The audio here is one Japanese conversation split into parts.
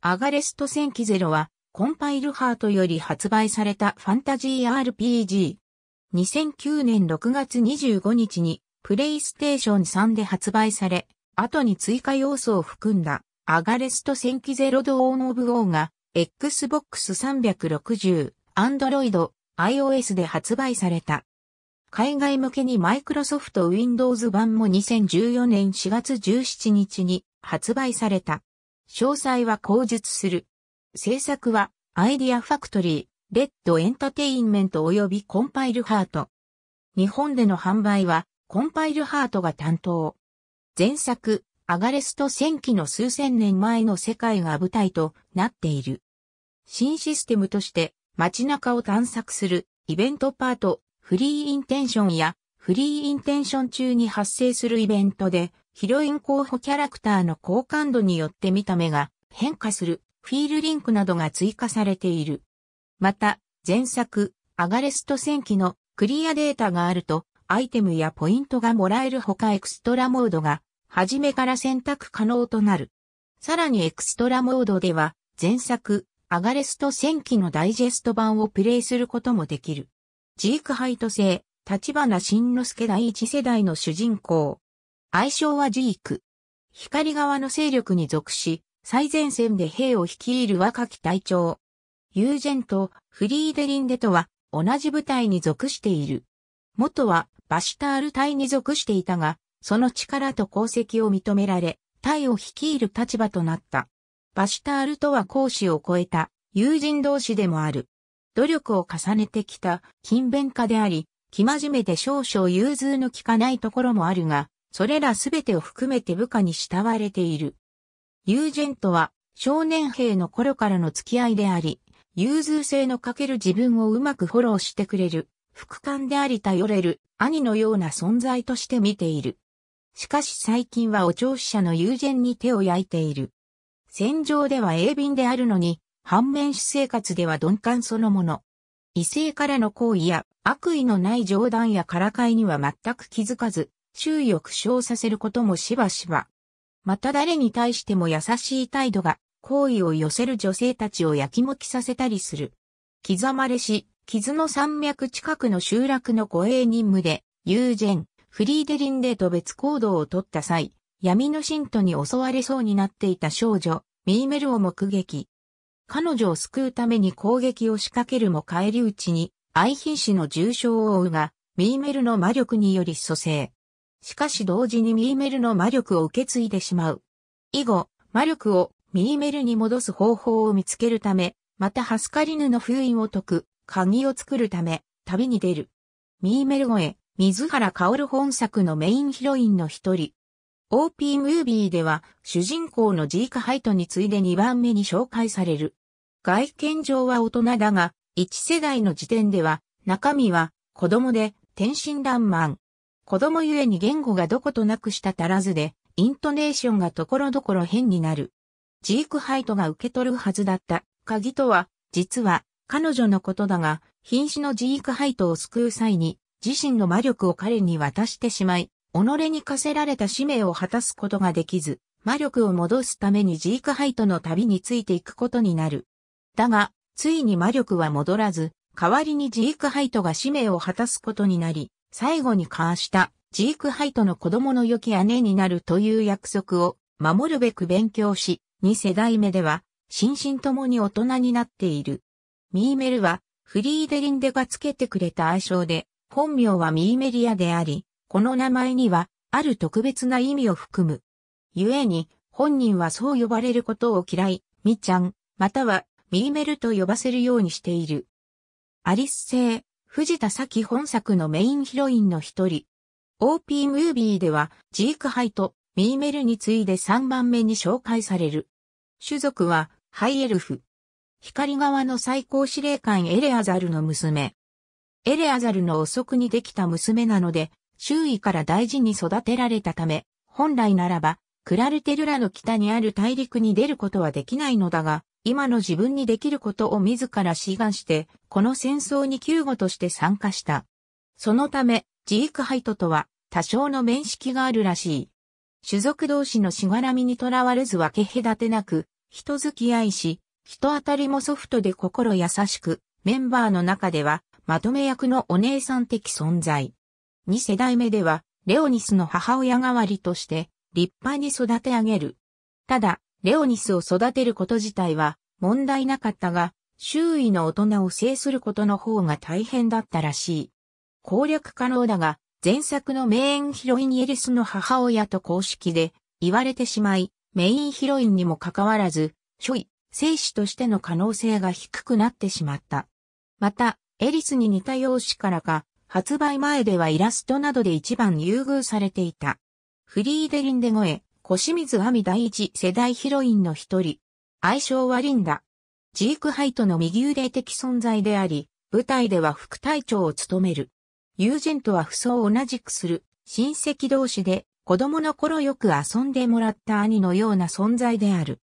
アガレスト戦記ゼロは、コンパイルハートより発売されたファンタジー RPG。2009年6月25日に、プレイステーション3で発売され、後に追加要素を含んだ、アガレスト戦記ゼロドオーンオブオーが、Xbox 360、Android、iOS で発売された。海外向けにマイクロソフト Windows 版も2014年4月17日に発売された。詳細は口述する。制作は、アイディアファクトリー、レッドエンタテインメント及びコンパイルハート。日本での販売は、コンパイルハートが担当。前作、アガレスト戦記の数千年前の世界が舞台となっている。新システムとして街中を探索するイベントパート、フリーインテンションやフリーインテンション中に発生するイベントでヒロイン候補キャラクターの好感度によって見た目が変化するフィールリンクなどが追加されている。また、前作、アガレスト戦記のクリアデータがあると、アイテムやポイントがもらえるほかエクストラモードが、初めから選択可能となる。さらにエクストラモードでは、前作、アガレスト戦記のダイジェスト版をプレイすることもできる。ジークハイト製、立花慎之介第一世代の主人公、愛称はジーク。光側の勢力に属し、最前線で兵を率いる若き隊長。ユージェンとフリーデリンデとは同じ部隊に属している。元はバシュタール隊に属していたが、その力と功績を認められ、隊を率いる立場となった。バシュタールとは講師を超えた友人同士でもある。努力を重ねてきた勤勉家であり、生真面目で少々融通の利かないところもあるが、それらすべてを含めて部下に慕われている。ユージェントは少年兵の頃からの付き合いであり、融通性のかける自分をうまくフォローしてくれる、副官であり頼れる兄のような存在として見ている。しかし最近はお聴取者の友人に手を焼いている。戦場では鋭敏であるのに、反面私生活では鈍感そのもの。異性からの行為や悪意のない冗談やからかいには全く気づかず、注意を苦笑させることもしばしば。また誰に対しても優しい態度が、好意を寄せる女性たちをやきもきさせたりする。刻まれし、傷の山脈近くの集落の護衛任務で、友人、フリーデリンデと別行動を取った際、闇の信徒に襲われそうになっていた少女、ミーメルを目撃。彼女を救うために攻撃を仕掛けるも返り討ちに、愛品氏の重傷を負うが、ミーメルの魔力により蘇生。しかし同時にミーメルの魔力を受け継いでしまう。以後、魔力をミーメルに戻す方法を見つけるため、またハスカリヌの封印を解く、鍵を作るため、旅に出る。ミーメル越え、水原薫本作のメインヒロインの一人。OP ムービーでは、主人公のジーカハイトに次いで2番目に紹介される。外見上は大人だが、1世代の時点では、中身は子供で天真爛漫。子供ゆえに言語がどことなくした足らずで、イントネーションがところどころ変になる。ジークハイトが受け取るはずだった鍵とは、実は彼女のことだが、瀕死のジークハイトを救う際に、自身の魔力を彼に渡してしまい、己に課せられた使命を果たすことができず、魔力を戻すためにジークハイトの旅についていくことになる。だが、ついに魔力は戻らず、代わりにジークハイトが使命を果たすことになり、最後に交わしたジークハイトの子供の良き姉になるという約束を守るべく勉強し、2世代目では、心身ともに大人になっている。ミーメルは、フリーデリンデがつけてくれた愛称で、本名はミーメリアであり、この名前には、ある特別な意味を含む。故に、本人はそう呼ばれることを嫌い、みちゃん、または、ミーメルと呼ばせるようにしている。アリス星。藤田咲本作のメインヒロインの一人。OP ムービーでは、ジークハイとミーメルに次いで3番目に紹介される。種族は、ハイエルフ。光側の最高司令官エレアザルの娘。エレアザルの遅くにできた娘なので、周囲から大事に育てられたため、本来ならば、クラルテルラの北にある大陸に出ることはできないのだが、今の自分にできることを自ら志願して、この戦争に救護として参加した。そのため、ジークハイトとは多少の面識があるらしい。種族同士のしがらみにとらわれず分け隔てなく、人付き合いし、人当たりもソフトで心優しく、メンバーの中では、まとめ役のお姉さん的存在。二世代目では、レオニスの母親代わりとして、立派に育て上げる。ただ、レオニスを育てること自体は問題なかったが、周囲の大人を制することの方が大変だったらしい。攻略可能だが、前作のメインヒロインイエリスの母親と公式で言われてしまい、メインヒロインにもかかわらず、初位、生死としての可能性が低くなってしまった。また、エリスに似た容姿からか、発売前ではイラストなどで一番優遇されていた。フリーデリンデゴエ、小清水亜美第一世代ヒロインの一人。愛称はリンダ。ジークハイトの右腕的存在であり、舞台では副隊長を務める。友人とは不相を同じくする、親戚同士で、子供の頃よく遊んでもらった兄のような存在である。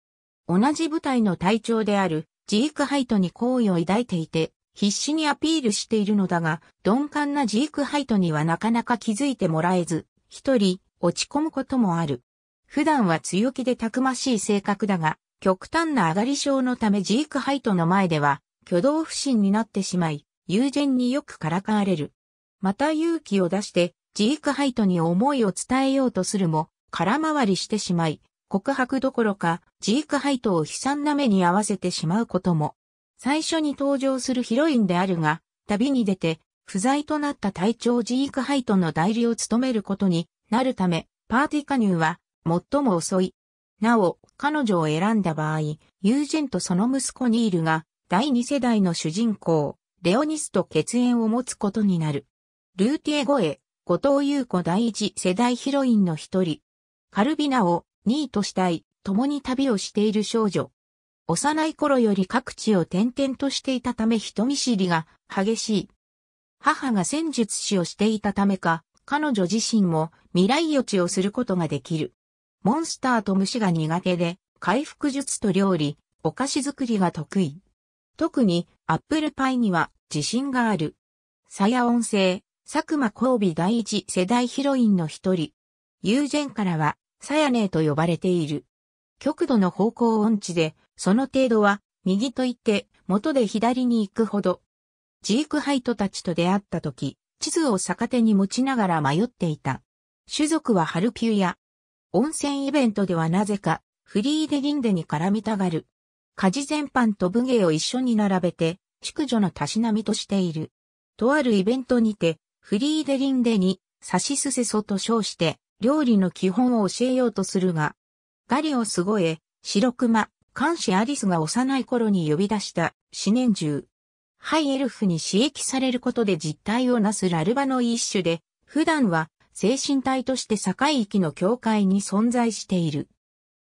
同じ舞台の隊長である、ジークハイトに好意を抱いていて、必死にアピールしているのだが、鈍感なジークハイトにはなかなか気づいてもらえず、一人、落ち込むこともある。普段は強気でたくましい性格だが、極端な上がり症のためジークハイトの前では、挙動不審になってしまい、友人によくからかわれる。また勇気を出して、ジークハイトに思いを伝えようとするも、空回りしてしまい、告白どころか、ジークハイトを悲惨な目に合わせてしまうことも。最初に登場するヒロインであるが、旅に出て、不在となった隊長ジークハイトの代理を務めることになるため、パーティー加入は最も遅い。なお、彼女を選んだ場合、友人とその息子ニールが、第二世代の主人公、レオニスと血縁を持つことになる。ルーティエ越え、後藤優子第一世代ヒロインの一人。カルビナを2位としたい、共に旅をしている少女。幼い頃より各地を転々としていたため人見知りが激しい。母が戦術師をしていたためか、彼女自身も未来予知をすることができる。モンスターと虫が苦手で、回復術と料理、お菓子作りが得意。特に、アップルパイには自信がある。サヤ音声、佐久間交尾第一世代ヒロインの一人。友禅からは、サヤネーと呼ばれている。極度の方向音痴で、その程度は、右と言って、元で左に行くほど。ジークハイトたちと出会った時、地図を逆手に持ちながら迷っていた。種族はハルピュや温泉イベントではなぜか、フリーデリンデに絡みたがる。家事全般と武芸を一緒に並べて、宿女のたしなみとしている。とあるイベントにて、フリーデリンデに、サしすせそと称して、料理の基本を教えようとするが、ガリを凄え、白熊、監視アリスが幼い頃に呼び出した四年中。ハイエルフに刺激されることで実態をなすラルバの一種で、普段は精神体として境域の境界に存在している。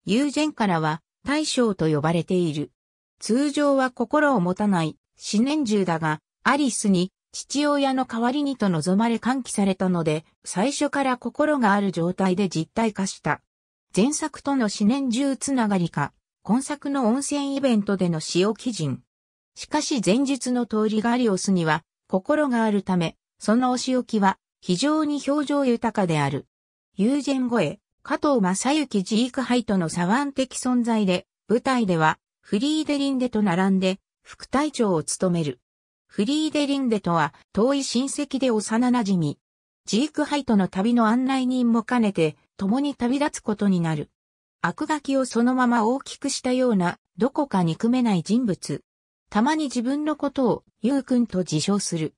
友禅からは大将と呼ばれている。通常は心を持たない思年中だが、アリスに父親の代わりにと望まれ喚起されたので、最初から心がある状態で実体化した。前作との思年中つながりか、今作の温泉イベントでの使用基準。しかし前述の通りガリオスには、心があるため、そのお仕置きは非常に表情豊かである。友人ジェ加藤正幸ジークハイトの左腕的存在で、舞台では、フリーデリンデと並んで、副隊長を務める。フリーデリンデとは、遠い親戚で幼馴染み。ジークハイトの旅の案内人も兼ねて、共に旅立つことになる。悪ガキをそのまま大きくしたような、どこか憎めない人物。たまに自分のことを、ゆうくんと自称する。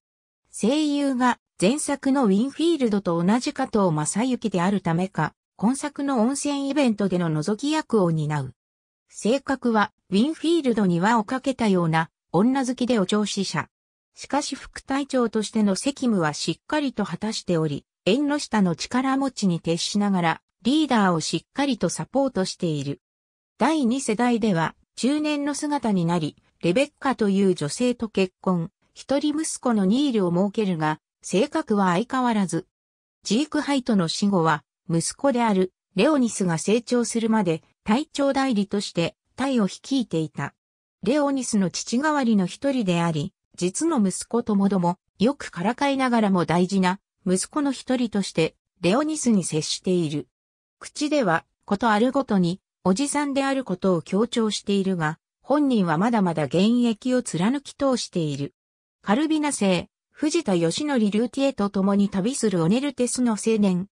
声優が前作のウィンフィールドと同じ加藤正幸であるためか、今作の温泉イベントでの覗き役を担う。性格は、ウィンフィールドに輪をかけたような、女好きでお調子者。しかし副隊長としての責務はしっかりと果たしており、縁の下の力持ちに徹しながら、リーダーをしっかりとサポートしている。第2世代では、中年の姿になり、レベッカという女性と結婚、一人息子のニールを設けるが、性格は相変わらず。ジークハイトの死後は、息子であるレオニスが成長するまで隊長代理として隊を率いていた。レオニスの父代わりの一人であり、実の息子ともども、よくからかいながらも大事な息子の一人としてレオニスに接している。口では、ことあるごとに、おじさんであることを強調しているが、本人はまだまだ現役を貫き通している。カルビナ星、藤田義則ルーティエと共に旅するオネルテスの青年。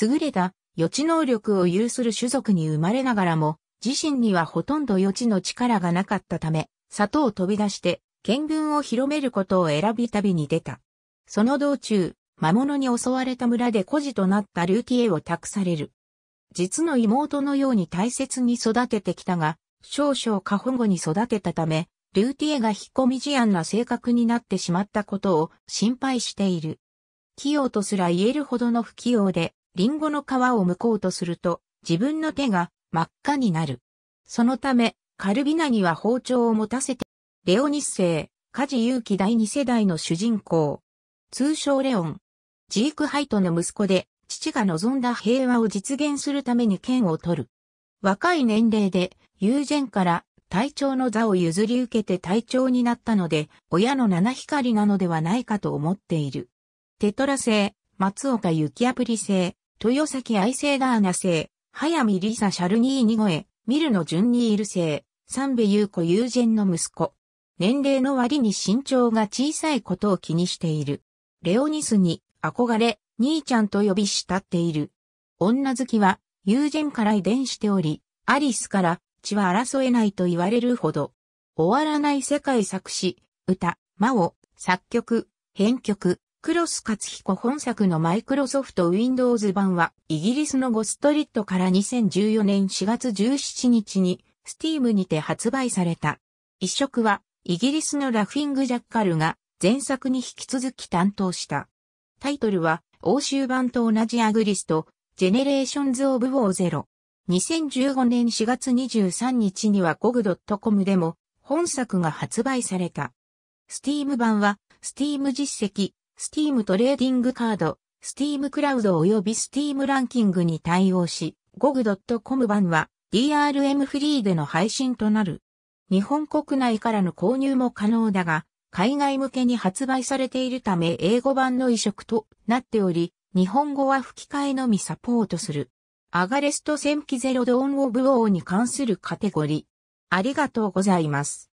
優れた予知能力を有する種族に生まれながらも、自身にはほとんど予知の力がなかったため、里を飛び出して、見聞を広めることを選び旅に出た。その道中、魔物に襲われた村で孤児となったルーティエを託される。実の妹のように大切に育ててきたが、少々過保護に育てたため、ルーティエが引っ込み思案な性格になってしまったことを心配している。器用とすら言えるほどの不器用で、リンゴの皮を剥こうとすると、自分の手が真っ赤になる。そのため、カルビナには包丁を持たせて、レオニッセイ、カジユウキ第二世代の主人公。通称レオン。ジークハイトの息子で、父が望んだ平和を実現するために剣を取る。若い年齢で、友人から隊長の座を譲り受けて隊長になったので、親の七光なのではないかと思っている。テトラ製、松岡幸アプリ製、豊崎愛製ダーナ製、早見リサ・シャルニーニゴエ、ミルノ・ジュンニール製、三部優子・友人の息子。年齢の割に身長が小さいことを気にしている。レオニスに憧れ、兄ちゃんと呼び慕っている。女好きは、友人から遺伝しており、アリスから地は争えないと言われるほど、終わらない世界作詞、歌、魔王、作曲、編曲、クロス勝彦本作のマイクロソフト Windows 版は、イギリスのゴストリットから2014年4月17日に、スティームにて発売された。一色は、イギリスのラフィング・ジャッカルが、前作に引き続き担当した。タイトルは、欧州版と同じアグリスト、ジェネレーションズ・オブ・ウォーゼロ。2015年4月23日には GOG.com でも本作が発売された。Steam 版は Steam 実績、Steam トレーディングカード、Steam クラウド及び Steam ランキングに対応し、GOG.com 版は DRM フリーでの配信となる。日本国内からの購入も可能だが、海外向けに発売されているため英語版の移植となっており、日本語は吹き替えのみサポートする。アガレスト戦記ゼロドーンオブ王に関するカテゴリー。ありがとうございます。